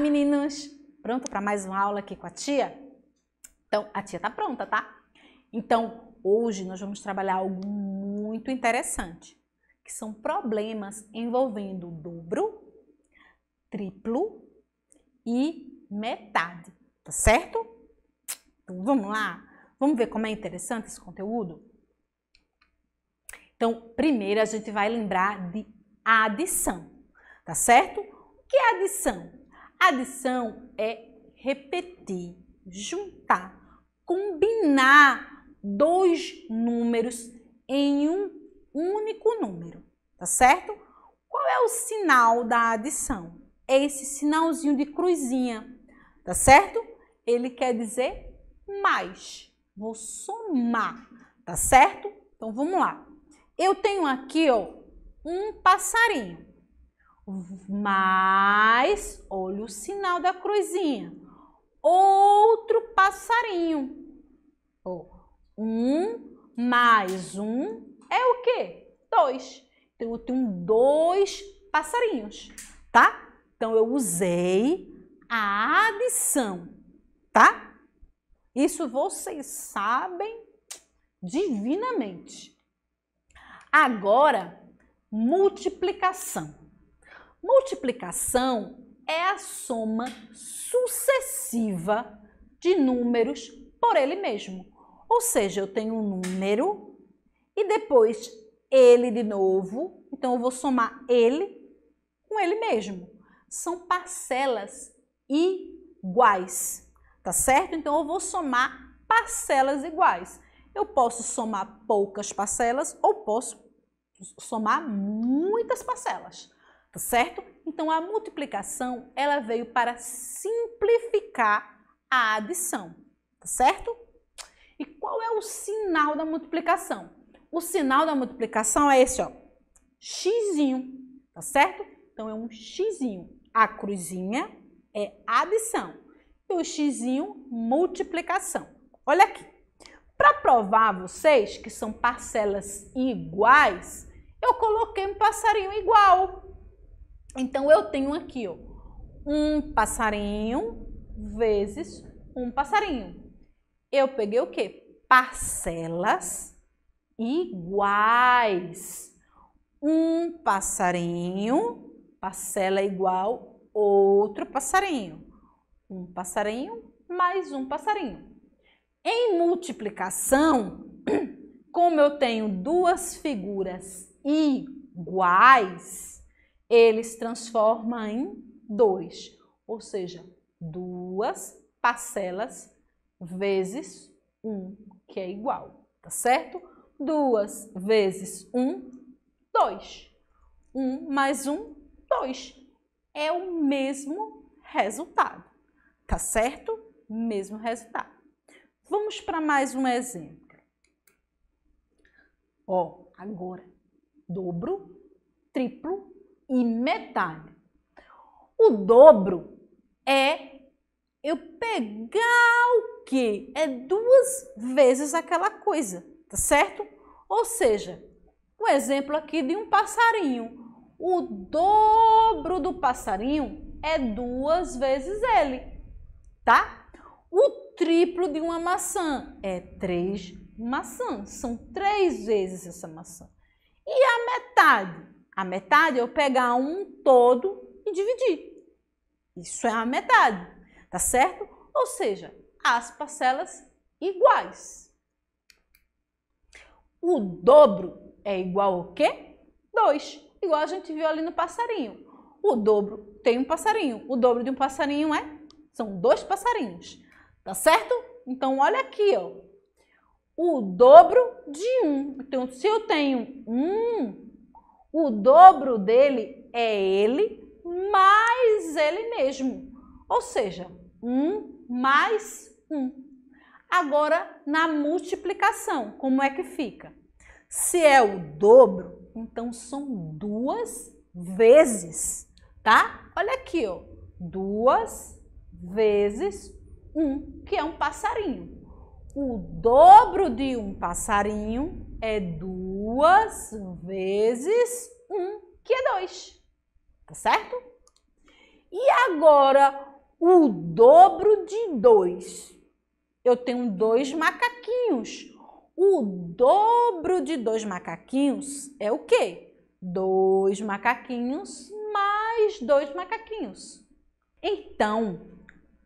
meninas? Pronto para mais uma aula aqui com a tia? Então, a tia tá pronta, tá? Então, hoje nós vamos trabalhar algo muito interessante, que são problemas envolvendo dobro, triplo e metade, tá certo? Então, vamos lá? Vamos ver como é interessante esse conteúdo? Então, primeiro a gente vai lembrar de adição, tá certo? O que é adição? Adição é repetir, juntar, combinar dois números em um único número, tá certo? Qual é o sinal da adição? É esse sinalzinho de cruzinha, tá certo? Ele quer dizer mais. Vou somar, tá certo? Então vamos lá. Eu tenho aqui, ó, um passarinho mais, olha o sinal da cruzinha, outro passarinho. um mais um é o quê? Dois. Então, eu tenho dois passarinhos, tá? Então, eu usei a adição, tá? Isso vocês sabem divinamente. Agora, multiplicação. Multiplicação é a soma sucessiva de números por ele mesmo. Ou seja, eu tenho um número e depois ele de novo, então eu vou somar ele com ele mesmo. São parcelas iguais, tá certo? Então eu vou somar parcelas iguais. Eu posso somar poucas parcelas ou posso somar muitas parcelas tá certo? Então a multiplicação ela veio para simplificar a adição, tá certo? E qual é o sinal da multiplicação? O sinal da multiplicação é esse, ó, x, tá certo? Então é um x. A cruzinha é adição e o x multiplicação. Olha aqui. Para provar a vocês que são parcelas iguais, eu coloquei um passarinho igual, então, eu tenho aqui ó, um passarinho vezes um passarinho. Eu peguei o quê? Parcelas iguais. Um passarinho, parcela igual outro passarinho. Um passarinho mais um passarinho. Em multiplicação, como eu tenho duas figuras iguais, ele se transforma em dois, ou seja, duas parcelas vezes um, que é igual, tá certo? Duas vezes um, dois. Um mais um, dois. É o mesmo resultado, tá certo? Mesmo resultado. Vamos para mais um exemplo. Ó, agora, dobro, triplo e metade. O dobro é eu pegar o que é duas vezes aquela coisa, tá certo? Ou seja, um exemplo aqui de um passarinho. O dobro do passarinho é duas vezes ele, tá? O triplo de uma maçã é três maçãs, são três vezes essa maçã. E a metade a metade é eu pegar um todo e dividir. Isso é a metade, tá certo? Ou seja, as parcelas iguais. O dobro é igual ao quê? 2, igual a gente viu ali no passarinho. O dobro tem um passarinho. O dobro de um passarinho é? São dois passarinhos. Tá certo? Então, olha aqui, ó. O dobro de um. Então, se eu tenho um o dobro dele é ele mais ele mesmo. Ou seja, um mais Um. Agora, na multiplicação, como é que fica? Se é o dobro, então são duas vezes, tá? Olha aqui, ó. Duas vezes um, que é um passarinho o dobro de um passarinho é duas vezes um, que é dois. Tá certo? E agora, o dobro de dois. Eu tenho dois macaquinhos. O dobro de dois macaquinhos é o quê? Dois macaquinhos mais dois macaquinhos. Então,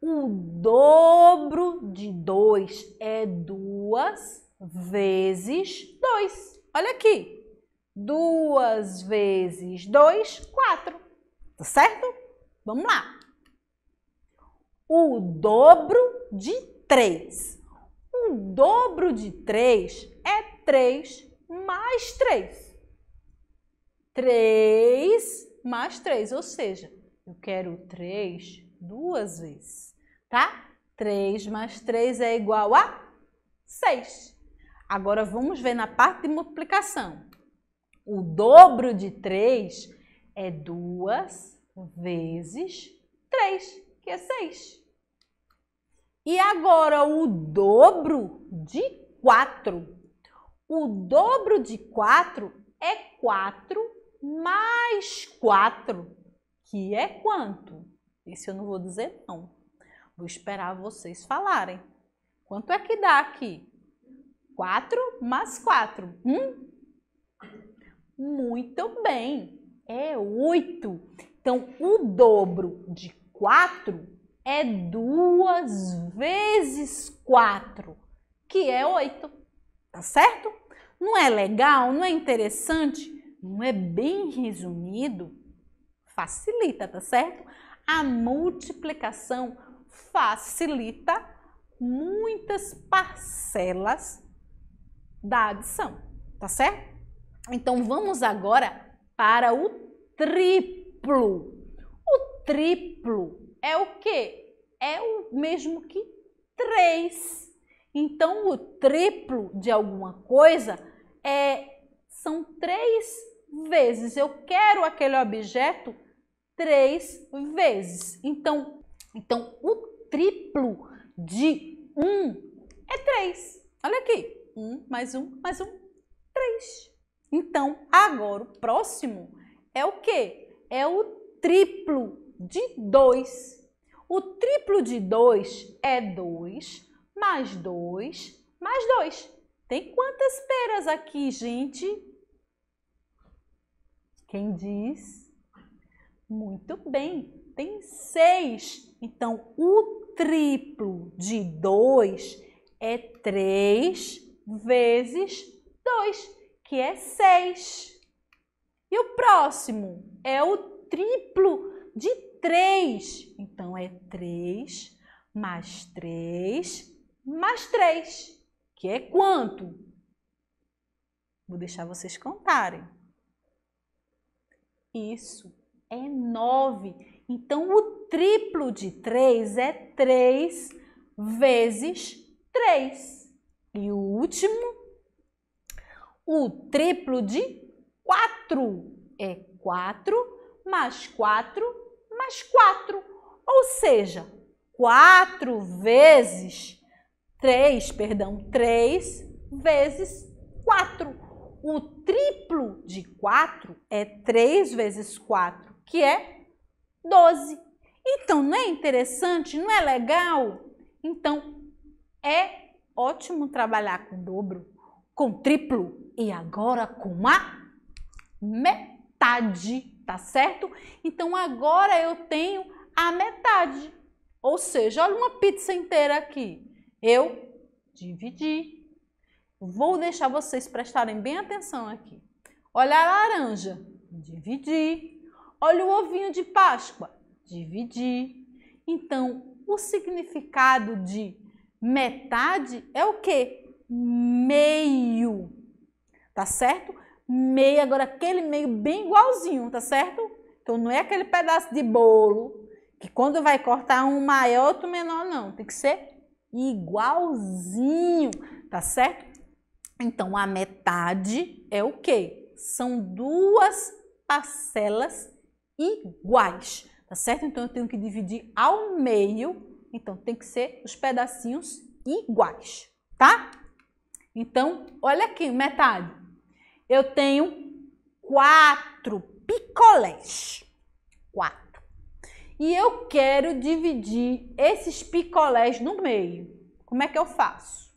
o dobro de 2 é duas vezes 2. Olha aqui. 2 vezes 2, 4. Tá certo? Vamos lá. O dobro de 3. O dobro de 3 é 3 mais 3. 3 mais 3, ou seja, eu quero 3 duas vezes tá? 3 mais 3 é igual a 6. Agora vamos ver na parte de multiplicação. O dobro de 3 é 2 vezes 3, que é 6. E agora o dobro de 4. O dobro de 4 é 4 mais 4, que é quanto? Esse eu não vou dizer não. Vou esperar vocês falarem. Quanto é que dá aqui? 4 mais 4. Hum? Muito bem, é 8. Então, o dobro de 4 é duas vezes 4, que é 8. Tá certo? Não é legal? Não é interessante? Não é bem resumido? Facilita, tá certo? A multiplicação facilita muitas parcelas da adição, tá certo? Então vamos agora para o triplo. O triplo é o que? É o mesmo que 3. Então o triplo de alguma coisa é são três vezes. Eu quero aquele objeto três vezes. Então então, o triplo de 1 um é 3. Olha aqui. 1 um, mais 1 um, mais 1, 3. Então, agora o próximo é o quê? É o triplo de 2. O triplo de 2 é 2 mais 2 mais 2. Tem quantas peras aqui, gente? Quem diz? Muito bem tem 6. Então, o triplo de 2 é 3 vezes 2, que é 6. E o próximo é o triplo de 3. Então, é 3 mais 3 mais 3, que é quanto? Vou deixar vocês contarem. Isso é 9. Então, o triplo de 3 é 3 vezes 3. E o último, o triplo de 4 é 4 mais 4 mais 4. Ou seja, 4 vezes 3, perdão, 3 vezes 4. O triplo de 4 é 3 vezes 4, que é 12. Então, não é interessante? Não é legal? Então, é ótimo trabalhar com dobro, com triplo e agora com a metade, tá certo? Então, agora eu tenho a metade. Ou seja, olha uma pizza inteira aqui. Eu dividi. Vou deixar vocês prestarem bem atenção aqui. Olha a laranja. Dividi. Olha o ovinho de Páscoa, dividir. Então, o significado de metade é o que? Meio. Tá certo? Meio, agora aquele meio bem igualzinho, tá certo? Então não é aquele pedaço de bolo que quando vai cortar um maior, outro menor, não. Tem que ser igualzinho, tá certo? Então a metade é o que? São duas parcelas iguais, tá certo? Então eu tenho que dividir ao meio, então tem que ser os pedacinhos iguais, tá? Então, olha aqui, metade. Eu tenho quatro picolés. Quatro. E eu quero dividir esses picolés no meio. Como é que eu faço?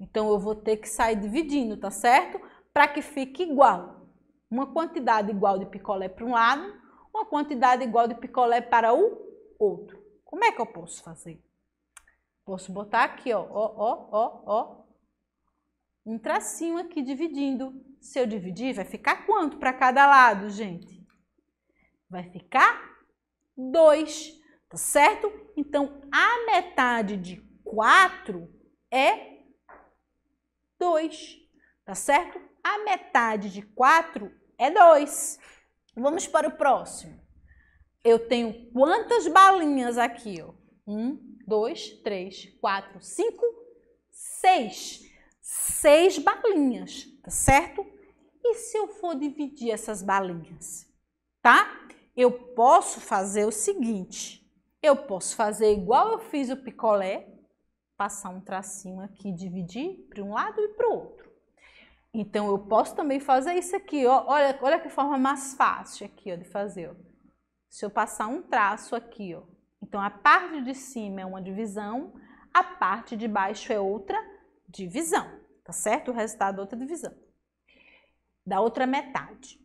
Então, eu vou ter que sair dividindo, tá certo? Para que fique igual. Uma quantidade igual de picolé para um lado, uma quantidade igual de picolé para o outro. Como é que eu posso fazer? Posso botar aqui, ó, ó, ó, ó, ó, um tracinho aqui dividindo. Se eu dividir, vai ficar quanto para cada lado, gente? Vai ficar 2, tá certo? Então, a metade de 4 é 2, tá certo? A metade de 4 é 2. Vamos para o próximo. Eu tenho quantas balinhas aqui? Ó? Um, dois, três, quatro, cinco, seis. Seis balinhas, tá certo? E se eu for dividir essas balinhas, tá? Eu posso fazer o seguinte. Eu posso fazer igual eu fiz o picolé, passar um tracinho aqui, dividir para um lado e para o outro. Então eu posso também fazer isso aqui, ó. Olha, olha que forma mais fácil aqui, ó, de fazer. Ó. Se eu passar um traço aqui, ó. Então a parte de cima é uma divisão, a parte de baixo é outra divisão, tá certo? O resultado é outra divisão. Da outra metade.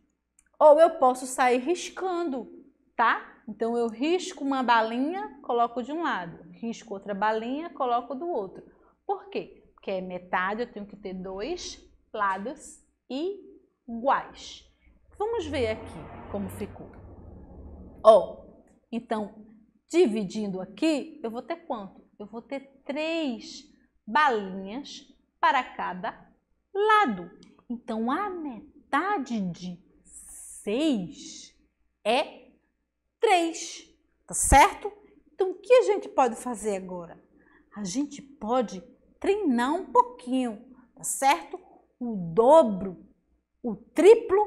Ou eu posso sair riscando, tá? Então eu risco uma balinha, coloco de um lado, risco outra balinha, coloco do outro. Por quê? Porque é metade, eu tenho que ter dois lados iguais. Vamos ver aqui como ficou. Ó, oh, então, dividindo aqui, eu vou ter quanto? Eu vou ter três balinhas para cada lado. Então, a metade de seis é três, tá certo? Então, o que a gente pode fazer agora? A gente pode treinar um pouquinho, tá certo? o dobro, o triplo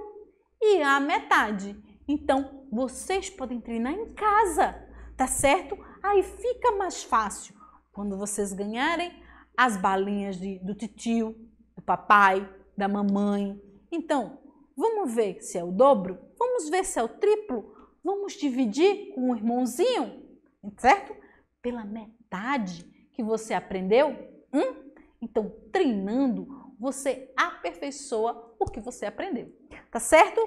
e a metade. Então, vocês podem treinar em casa, tá certo? Aí fica mais fácil. Quando vocês ganharem as balinhas de, do tio, do papai, da mamãe. Então, vamos ver se é o dobro? Vamos ver se é o triplo? Vamos dividir com o irmãozinho, certo? Pela metade que você aprendeu? Hum? Então, treinando você aperfeiçoa o que você aprendeu. Tá certo?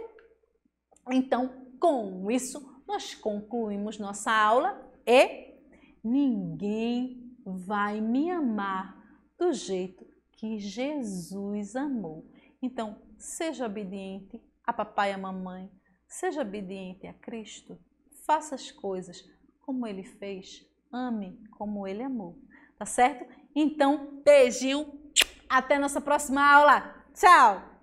Então, com isso, nós concluímos nossa aula e ninguém vai me amar do jeito que Jesus amou. Então, seja obediente a papai e a mamãe, seja obediente a Cristo, faça as coisas como ele fez, ame como ele amou. Tá certo? Então, beijinho até nossa próxima aula. Tchau!